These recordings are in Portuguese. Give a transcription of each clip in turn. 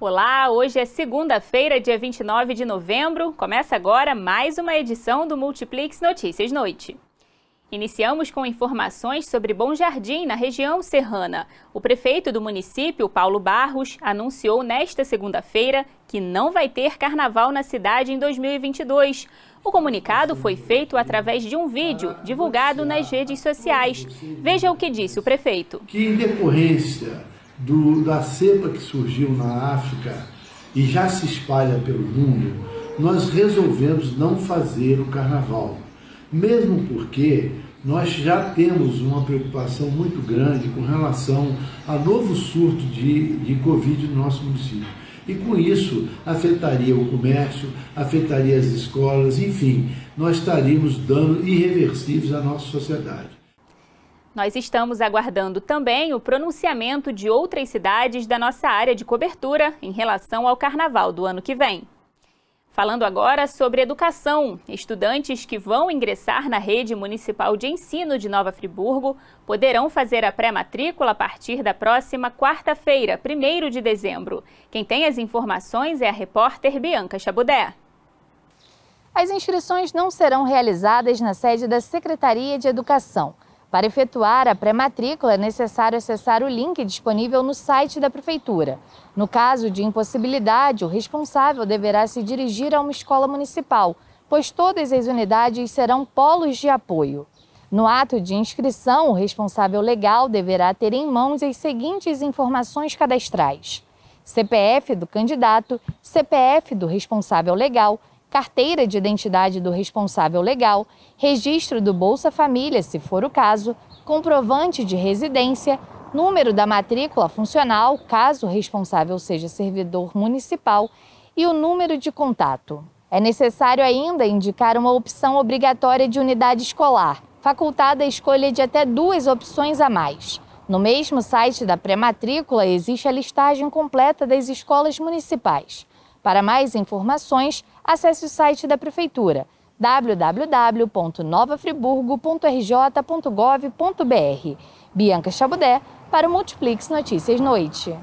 Olá, hoje é segunda-feira, dia 29 de novembro. Começa agora mais uma edição do Multiplix Notícias Noite. Iniciamos com informações sobre Bom Jardim, na região serrana. O prefeito do município, Paulo Barros, anunciou nesta segunda-feira que não vai ter carnaval na cidade em 2022. O comunicado foi feito através de um vídeo divulgado nas redes sociais. Veja o que disse o prefeito. Que decorrência do, da cepa que surgiu na África e já se espalha pelo mundo, nós resolvemos não fazer o carnaval. Mesmo porque nós já temos uma preocupação muito grande com relação a novo surto de, de Covid no nosso município. E com isso afetaria o comércio, afetaria as escolas, enfim, nós estaríamos dando irreversíveis à nossa sociedade. Nós estamos aguardando também o pronunciamento de outras cidades da nossa área de cobertura em relação ao carnaval do ano que vem. Falando agora sobre educação, estudantes que vão ingressar na rede municipal de ensino de Nova Friburgo poderão fazer a pré-matrícula a partir da próxima quarta-feira, 1 de dezembro. Quem tem as informações é a repórter Bianca Chabudé. As inscrições não serão realizadas na sede da Secretaria de Educação. Para efetuar a pré-matrícula, é necessário acessar o link disponível no site da Prefeitura. No caso de impossibilidade, o responsável deverá se dirigir a uma escola municipal, pois todas as unidades serão polos de apoio. No ato de inscrição, o responsável legal deverá ter em mãos as seguintes informações cadastrais: CPF do candidato, CPF do responsável legal, carteira de identidade do responsável legal, registro do Bolsa Família, se for o caso, comprovante de residência, número da matrícula funcional, caso o responsável seja servidor municipal, e o número de contato. É necessário ainda indicar uma opção obrigatória de unidade escolar, facultada a escolha de até duas opções a mais. No mesmo site da pré-matrícula existe a listagem completa das escolas municipais. Para mais informações, acesse o site da Prefeitura www.novafriburgo.rj.gov.br. Bianca Chabudé para o Multiplix Notícias Noite.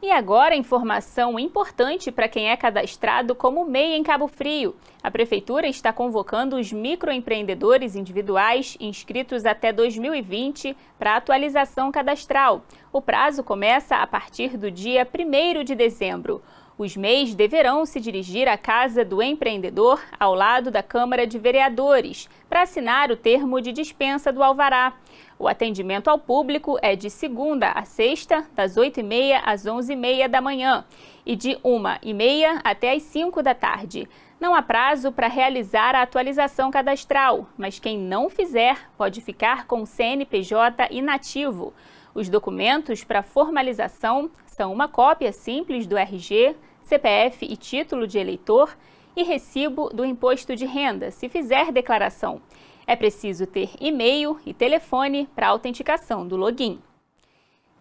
E agora, informação importante para quem é cadastrado como MEI em Cabo Frio. A Prefeitura está convocando os microempreendedores individuais inscritos até 2020 para atualização cadastral. O prazo começa a partir do dia 1 de dezembro. Os MEIs deverão se dirigir à Casa do Empreendedor, ao lado da Câmara de Vereadores, para assinar o termo de dispensa do alvará. O atendimento ao público é de segunda a sexta, das 8h30 às 11h30 da manhã e de 1h30 até as 5 da tarde. Não há prazo para realizar a atualização cadastral, mas quem não fizer pode ficar com o CNPJ inativo. Os documentos para formalização são uma cópia simples do RG, CPF e título de eleitor e recibo do imposto de renda, se fizer declaração. É preciso ter e-mail e telefone para autenticação do login.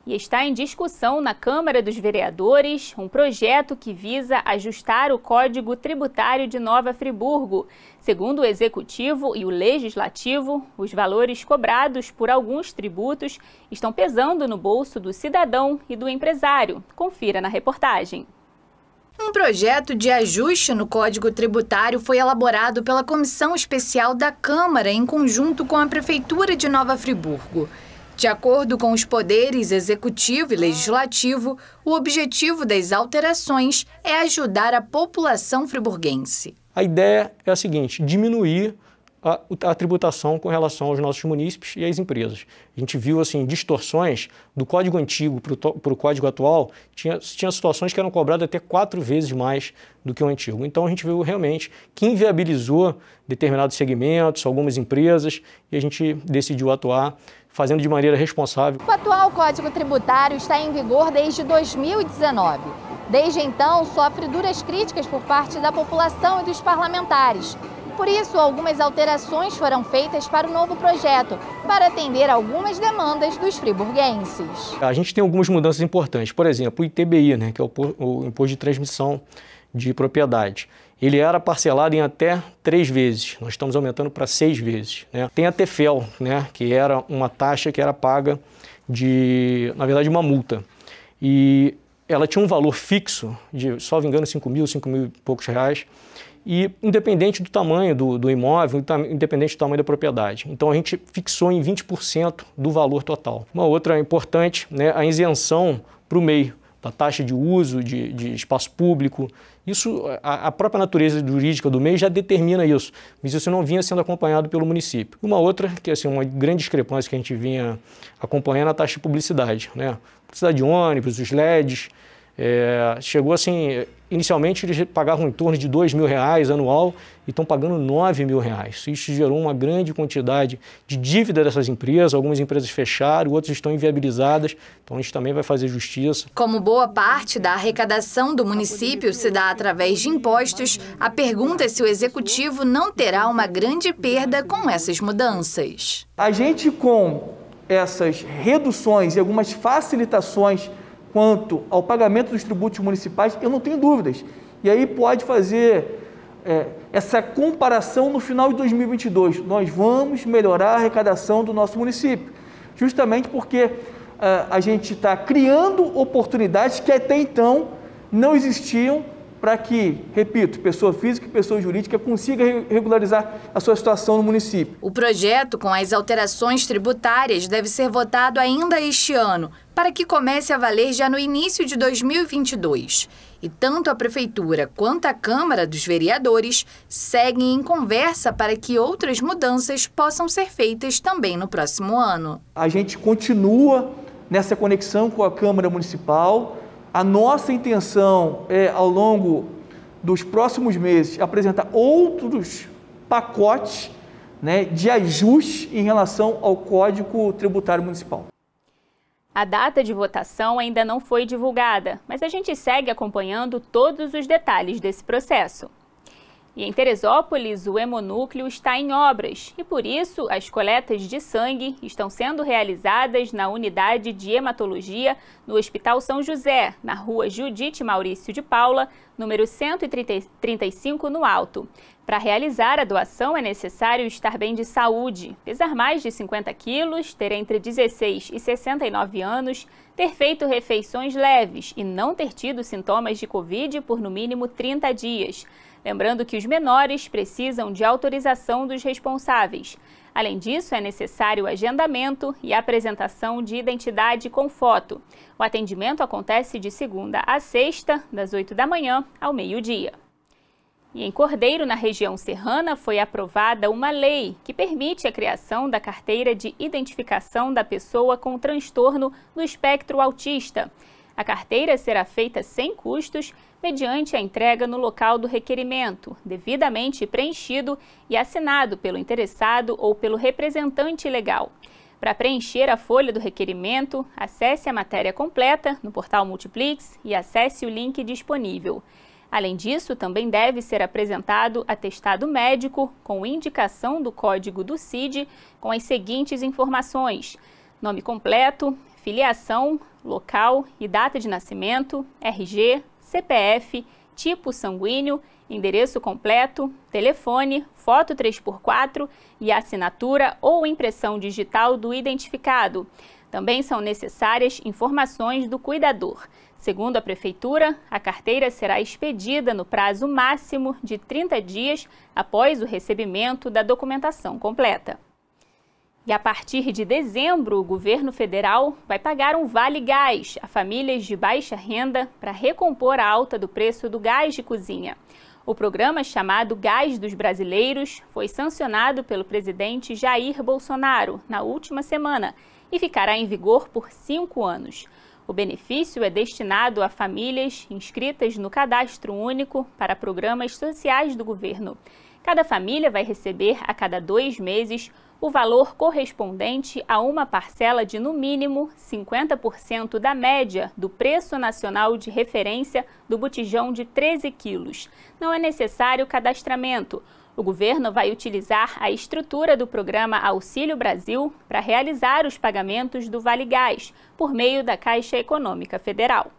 E está em discussão na Câmara dos Vereadores um projeto que visa ajustar o Código Tributário de Nova Friburgo. Segundo o Executivo e o Legislativo, os valores cobrados por alguns tributos estão pesando no bolso do cidadão e do empresário. Confira na reportagem. Um projeto de ajuste no Código Tributário foi elaborado pela Comissão Especial da Câmara em conjunto com a Prefeitura de Nova Friburgo. De acordo com os poderes executivo e legislativo, o objetivo das alterações é ajudar a população friburguense. A ideia é a seguinte: diminuir a, a, tributação com relação aos nossos munícipes e às empresas. A gente viu assim distorções do código antigo para o código atual, tinha, tinha situações que eram cobradas até quatro vezes mais do que o antigo. Então a gente viu realmente que inviabilizou determinados segmentos, algumas empresas, e a gente decidiu atuar fazendo de maneira responsável. O atual Código Tributário está em vigor desde 2019. Desde então, sofre duras críticas por parte da população e dos parlamentares por isso, algumas alterações foram feitas para o novo projeto, para atender algumas demandas dos friburguenses. A gente tem algumas mudanças importantes. Por exemplo, o ITBI, né, que é o Imposto de Transmissão de Propriedade. Ele era parcelado em até três vezes. Nós estamos aumentando para seis vezes. Né? Tem a TEFEL, né, que era uma taxa que era paga de, na verdade, uma multa. E ela tinha um valor fixo de, só me engano, 5 mil, 5 mil e poucos reais e independente do tamanho do, do imóvel, independente do tamanho da propriedade. Então a gente fixou em 20% do valor total. Uma outra importante, né, a isenção para o meio da taxa de uso de, de espaço público. Isso, a, a, própria natureza jurídica do meio já determina isso, mas isso não vinha sendo acompanhado pelo município. Uma outra, que é assim, uma grande discrepância que a gente vinha acompanhando, é a taxa de publicidade. Né? Publicidade de ônibus, os LEDs, é, chegou assim, inicialmente eles pagavam em torno de 2 mil reais anual e estão pagando 9 mil reais. Isso gerou uma grande quantidade de dívida dessas empresas, algumas empresas fecharam, outras estão inviabilizadas, então a gente também vai fazer justiça. Como boa parte da arrecadação do município se dá através de impostos, a pergunta é se o executivo não terá uma grande perda com essas mudanças. A gente com essas reduções e algumas facilitações quanto ao pagamento dos tributos municipais, eu não tenho dúvidas. E aí pode fazer é, essa comparação no final de 2022. Nós vamos melhorar a arrecadação do nosso município, justamente porque a, é, a gente está criando oportunidades que até então não existiam para que, repito, pessoa física e pessoa jurídica consiga regularizar a sua situação no município. O projeto com as alterações tributárias deve ser votado ainda este ano, para que comece a valer já no início de 2022. E tanto a Prefeitura quanto a Câmara dos Vereadores seguem em conversa para que outras mudanças possam ser feitas também no próximo ano. A gente continua nessa conexão com a Câmara Municipal. A nossa intenção é, ao longo dos próximos meses, apresentar outros pacotes né, de ajuste em relação ao Código Tributário Municipal. A data de votação ainda não foi divulgada, mas a gente segue acompanhando todos os detalhes desse processo. E em Teresópolis, o hemonúcleo está em obras e, por isso, as coletas de sangue estão sendo realizadas na unidade de hematologia no Hospital São José, na rua Judite Maurício de Paula, número 135, no Alto. Para realizar a doação é necessário estar bem de saúde, pesar mais de 50 quilos, ter entre 16 e 69 anos, ter feito refeições leves e não ter tido sintomas de Covid por no mínimo 30 dias. Lembrando que os menores precisam de autorização dos responsáveis. Além disso, é necessário o agendamento e apresentação de identidade com foto. O atendimento acontece de segunda a sexta, das 8 da manhã ao meio-dia. E em Cordeiro, na região serrana, foi aprovada uma lei que permite a criação da carteira de identificação da pessoa com transtorno no espectro autista. A carteira será feita sem custos, mediante a entrega no local do requerimento, devidamente preenchido e assinado pelo interessado ou pelo representante legal. Para preencher a folha do requerimento, acesse a matéria completa no portal Multiplix e acesse o link disponível. Além disso, também deve ser apresentado atestado médico com indicação do código do CID com as seguintes informações: nome completo, filiação, local e data de nascimento, RG, CPF, tipo sanguíneo, endereço completo, telefone, foto 3x4 e assinatura ou impressão digital do identificado. Também são necessárias informações do cuidador. Segundo a Prefeitura, a carteira será expedida no prazo máximo de 30 dias após o recebimento da documentação completa. E a partir de dezembro, o governo federal vai pagar um vale gás a famílias de baixa renda para recompor a alta do preço do gás de cozinha. O programa chamado Gás dos Brasileiros foi sancionado pelo presidente Jair Bolsonaro na última semana e ficará em vigor por cinco anos. O benefício é destinado a famílias inscritas no cadastro único para programas sociais do governo. Cada família vai receber, a cada dois meses, o valor correspondente a uma parcela de, no mínimo, 50% da média do preço nacional de referência do botijão de 13 quilos. Não é necessário cadastramento. O governo vai utilizar a estrutura do programa Auxílio Brasil para realizar os pagamentos do Vale Gás, por meio da Caixa Econômica Federal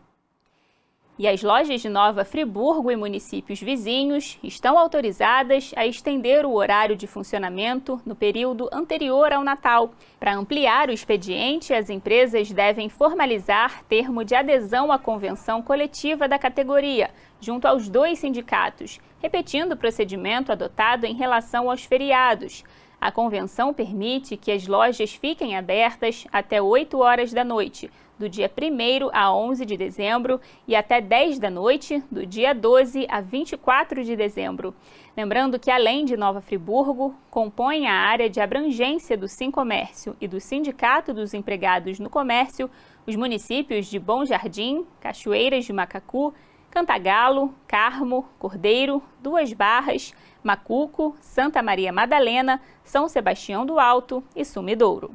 e as lojas de Nova Friburgo e municípios vizinhos estão autorizadas a estender o horário de funcionamento no período anterior ao Natal. Para ampliar o expediente, as empresas devem formalizar termo de adesão à convenção coletiva da categoria, junto aos dois sindicatos, repetindo o procedimento adotado em relação aos feriados. A convenção permite que as lojas fiquem abertas até 8 horas da noite, do dia 1 a 11 de dezembro, e até 10 da noite, do dia 12 a 24 de dezembro. Lembrando que, além de Nova Friburgo, compõe a área de abrangência do Sim Comércio e do Sindicato dos Empregados no Comércio os municípios de Bom Jardim, Cachoeiras de Macacu, Cantagalo, Carmo, Cordeiro, Duas Barras, Macuco, Santa Maria Madalena, São Sebastião do Alto e Sumidouro.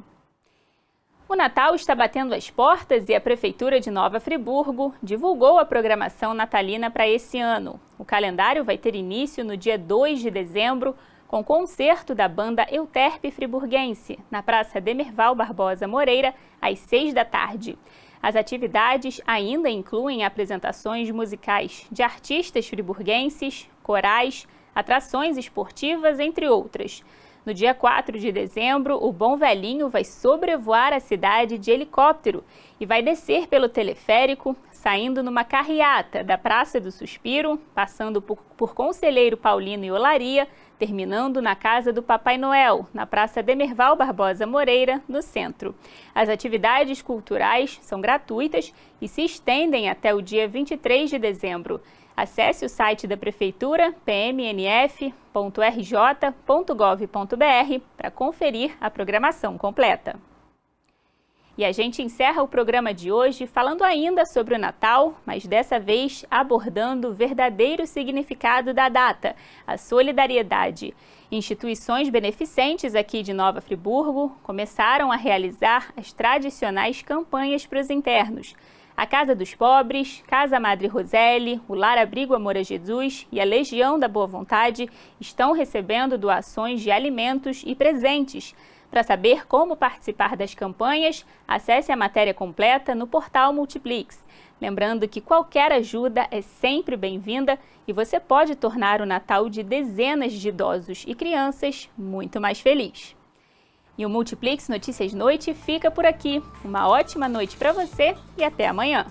O Natal está batendo as portas e a Prefeitura de Nova Friburgo divulgou a programação natalina para esse ano. O calendário vai ter início no dia 2 de dezembro, com concerto da banda Euterpe Friburguense, na Praça Demerval Barbosa Moreira, às 6 da tarde. As atividades ainda incluem apresentações musicais de artistas friburguenses, corais, atrações esportivas, entre outras. No dia 4 de dezembro, o Bom Velhinho vai sobrevoar a cidade de helicóptero e vai descer pelo teleférico, saindo numa carreata da Praça do Suspiro, passando por, por Conselheiro Paulino e Olaria, terminando na Casa do Papai Noel, na Praça Demerval Barbosa Moreira, no centro. As atividades culturais são gratuitas e se estendem até o dia 23 de dezembro. Acesse o site da Prefeitura, pmnf.rj.gov.br, para conferir a programação completa. E a gente encerra o programa de hoje falando ainda sobre o Natal, mas dessa vez abordando o verdadeiro significado da data, a solidariedade. Instituições beneficentes aqui de Nova Friburgo começaram a realizar as tradicionais campanhas para os internos. A Casa dos Pobres, Casa Madre Roseli, o Lar Abrigo Amor a Jesus e a Legião da Boa Vontade estão recebendo doações de alimentos e presentes para saber como participar das campanhas, acesse a matéria completa no portal Multiplix. Lembrando que qualquer ajuda é sempre bem-vinda e você pode tornar o Natal de dezenas de idosos e crianças muito mais feliz. E o Multiplix Notícias Noite fica por aqui. Uma ótima noite para você e até amanhã!